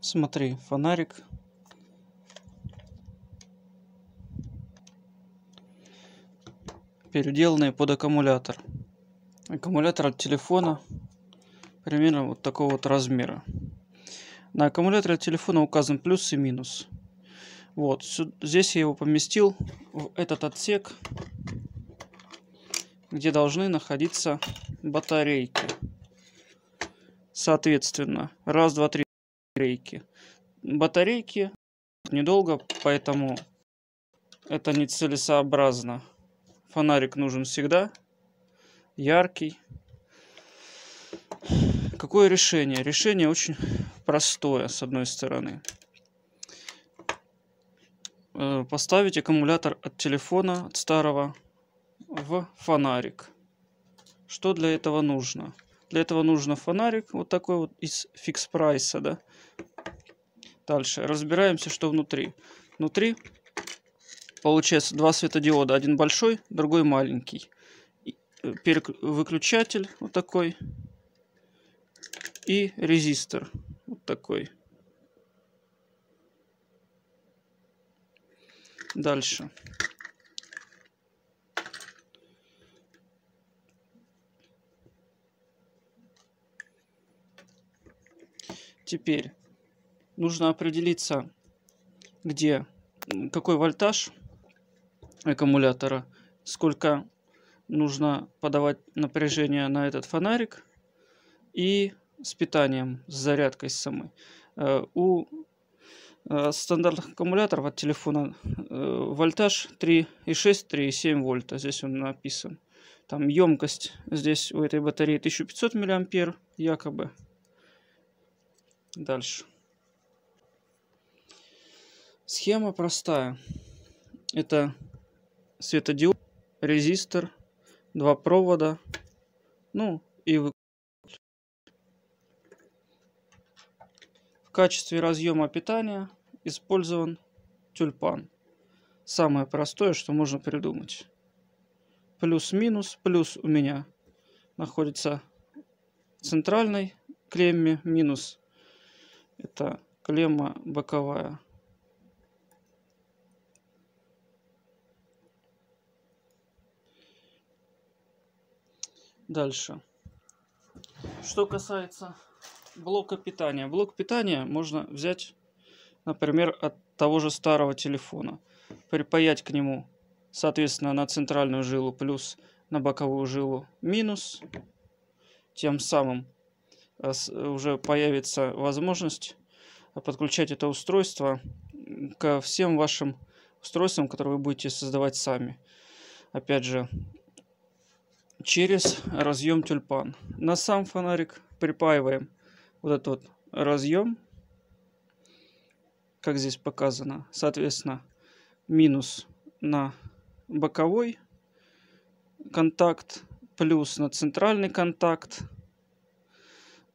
Смотри, фонарик. Переделанный под аккумулятор. Аккумулятор от телефона примерно вот такого вот размера. На аккумуляторе от телефона указан плюс и минус. Вот, здесь я его поместил в этот отсек, где должны находиться батарейки. Соответственно, раз, два, три батарейки. Батарейки недолго, поэтому это нецелесообразно. Фонарик нужен всегда, яркий. Какое решение? Решение очень простое, с одной стороны. Э, поставить аккумулятор от телефона, от старого, в фонарик. Что для этого нужно? Для этого нужно фонарик вот такой вот из фикс прайса, да. Дальше разбираемся, что внутри. Внутри получается два светодиода, один большой, другой маленький. Э, перек... Выключатель вот такой и резистор вот такой. Дальше. Теперь нужно определиться, где, какой вольтаж аккумулятора, сколько нужно подавать напряжение на этот фонарик и с питанием, с зарядкой самой. Э, у э, стандартных аккумуляторов от телефона э, вольтаж 3,6, 3,7 вольта. Здесь он написан. Там емкость здесь у этой батареи 1500 миллиампер якобы. Дальше. Схема простая. Это светодиод, резистор, два провода, ну и вы... В качестве разъема питания использован тюльпан. Самое простое, что можно придумать. Плюс-минус, плюс у меня находится центральной клемме, минус это клемма боковая. Дальше. Что касается блока питания. Блок питания можно взять, например, от того же старого телефона. Припаять к нему, соответственно, на центральную жилу плюс, на боковую жилу минус. Тем самым а э, уже появится возможность подключать это устройство ко всем вашим устройствам, которые вы будете создавать сами. Опять же, через разъем тюльпан. На сам фонарик припаиваем вот этот вот разъем, как здесь показано. Соответственно, минус на боковой контакт, плюс на центральный контакт,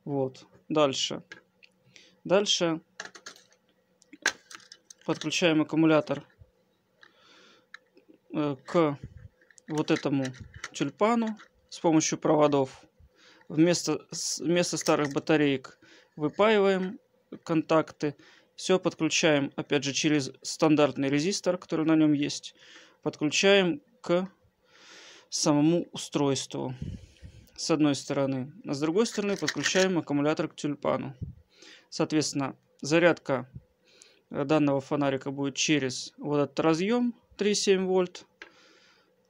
вот. Дальше. Дальше подключаем аккумулятор э, к вот этому тюльпану с помощью проводов. Вместо, вместо старых батареек выпаиваем контакты. Все подключаем, опять же, через стандартный резистор, который на нем есть. Подключаем к самому устройству с одной стороны, а с другой стороны подключаем аккумулятор к тюльпану. Соответственно, зарядка э, данного фонарика будет через вот этот разъем 3,7 вольт,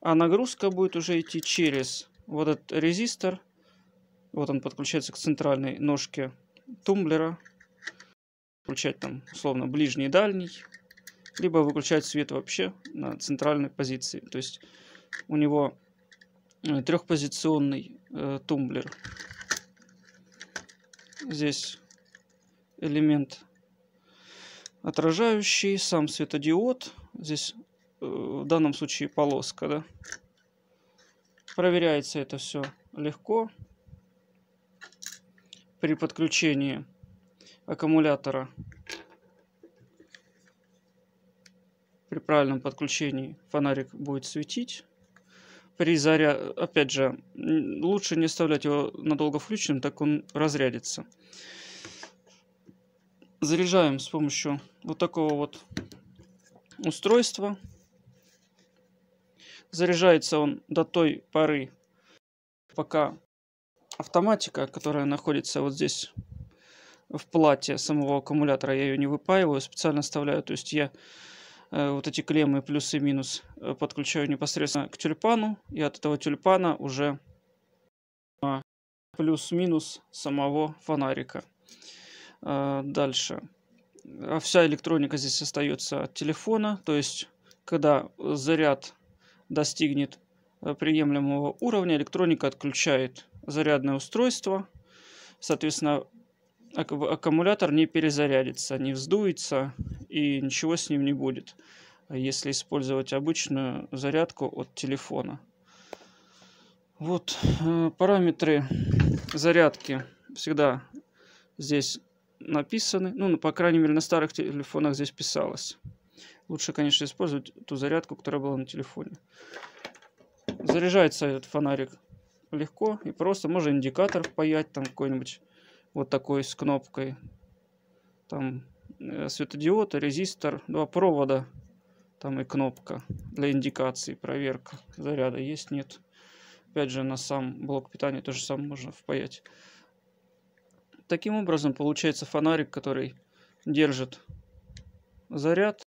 а нагрузка будет уже идти через вот этот резистор. Вот он подключается к центральной ножке тумблера. Включать там условно ближний и дальний, либо выключать свет вообще на центральной позиции. То есть у него Э, трехпозиционный э, тумблер. Здесь элемент отражающий, сам светодиод. Здесь э, в данном случае полоска. Да? Проверяется это все легко. При подключении аккумулятора при правильном подключении фонарик будет светить при заря... Опять же, лучше не оставлять его надолго включенным, так он разрядится. Заряжаем с помощью вот такого вот устройства. Заряжается он до той поры, пока автоматика, которая находится вот здесь в плате самого аккумулятора, я ее не выпаиваю, специально оставляю. То есть я Э, вот эти клеммы плюс и минус э, подключаю непосредственно к тюльпану. И от этого тюльпана уже плюс-минус самого фонарика. Э, дальше. А вся электроника здесь остается от телефона. То есть, когда заряд достигнет приемлемого уровня, электроника отключает зарядное устройство. Соответственно, аккумулятор не перезарядится, не вздуется и ничего с ним не будет, если использовать обычную зарядку от телефона. Вот э, параметры зарядки всегда здесь написаны. Ну, ну, по крайней мере, на старых телефонах здесь писалось. Лучше, конечно, использовать ту зарядку, которая была на телефоне. Заряжается этот фонарик легко и просто. Можно индикатор впаять там какой-нибудь вот такой с кнопкой. Там э, светодиод, резистор, два провода, там и кнопка для индикации, проверка заряда есть, нет. Опять же, на сам блок питания тоже сам можно впаять. Таким образом, получается фонарик, который держит заряд,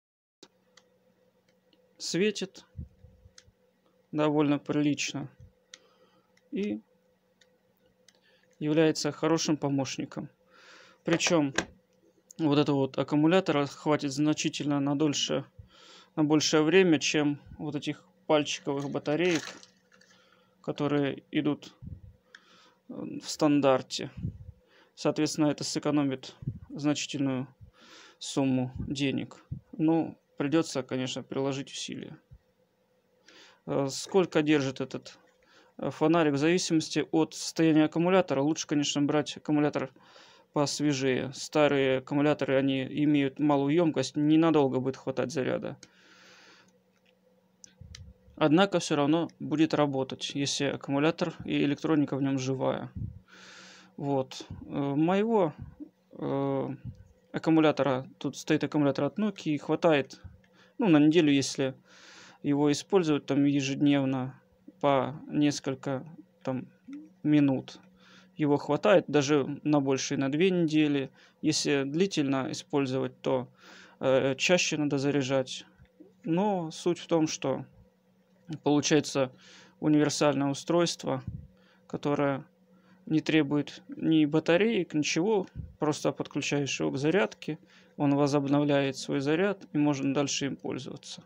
светит довольно прилично. И является хорошим помощником. Причем вот этого вот аккумулятора хватит значительно на дольше, на большее время, чем вот этих пальчиковых батареек, которые идут э, в стандарте. Соответственно, это сэкономит значительную сумму денег. Но ну, придется, конечно, приложить усилия. Э, сколько держит этот фонарик в зависимости от состояния аккумулятора. Лучше, конечно, брать аккумулятор посвежее. Старые аккумуляторы, они имеют малую емкость, ненадолго будет хватать заряда. Однако все равно будет работать, если аккумулятор и электроника в нем живая. Вот. Э, моего э, аккумулятора, тут стоит аккумулятор от Nokia, хватает, ну, на неделю, если его использовать там ежедневно, по несколько там, минут. Его хватает даже на больше, на две недели. Если длительно использовать, то э, чаще надо заряжать. Но суть в том, что получается универсальное устройство, которое не требует ни батареек, ничего. Просто подключаешь его к зарядке, он возобновляет свой заряд и можно дальше им пользоваться.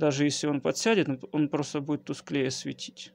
Даже если он подсядет, он просто будет тусклее светить.